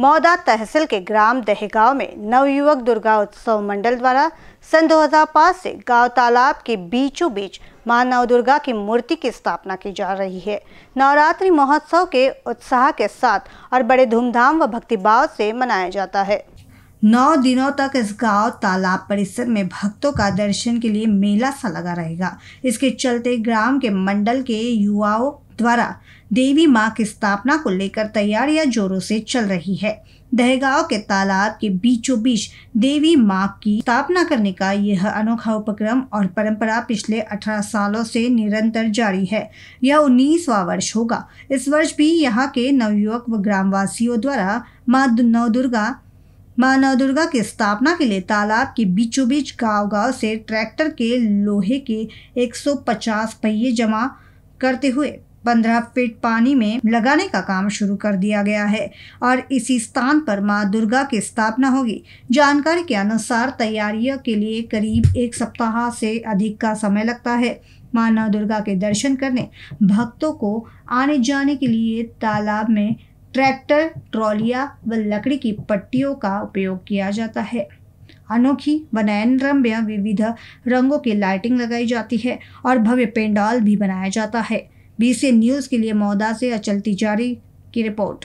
मौदा तहसील के ग्राम दहेगांव में नवयुवक दुर्गा उत्सव मंडल द्वारा सन 2005 से गांव तालाब के बीचों बीच माँ नव दुर्गा की मूर्ति की स्थापना की जा रही है नवरात्रि महोत्सव के उत्साह के साथ और बड़े धूमधाम व भक्तिभाव से मनाया जाता है नौ दिनों तक इस गांव तालाब परिसर में भक्तों का दर्शन के लिए मेला सा लगा रहेगा इसके चलते ग्राम के मंडल के युवाओं द्वारा देवी माँ की स्थापना को लेकर तैयारियां जोरों से चल रही है दहगांव के तालाब के बीचों बीच देवी माँ की स्थापना करने का यह अनोखा उपक्रम और परंपरा पिछले 18 सालों से निरंतर जारी है यह उन्नीसवा वर्ष होगा इस वर्ष भी यहाँ के नवयुवक व ग्रामवासियों द्वारा माँ नव दुर्गा माँ नवदुर्गा की स्थापना के लिए तालाब के बीचों बीच गाँव गाँव से ट्रैक्टर के लोहे के 150 पहिए जमा करते हुए पंद्रह फीट पानी में लगाने का काम शुरू कर दिया गया है और इसी स्थान पर माँ दुर्गा की स्थापना होगी जानकारी के अनुसार तैयारियों के लिए करीब एक सप्ताह से अधिक का समय लगता है माँ नव दुर्गा के दर्शन करने भक्तों को आने जाने के लिए तालाब में ट्रैक्टर ट्रॉलिया व लकड़ी की पट्टियों का उपयोग किया जाता है अनोखी व नयनरम्य विविध रंगों की लाइटिंग लगाई जाती है और भव्य पेंडाल भी बनाया जाता है बीसी न्यूज़ के लिए मौदा से अचल तिजारी की रिपोर्ट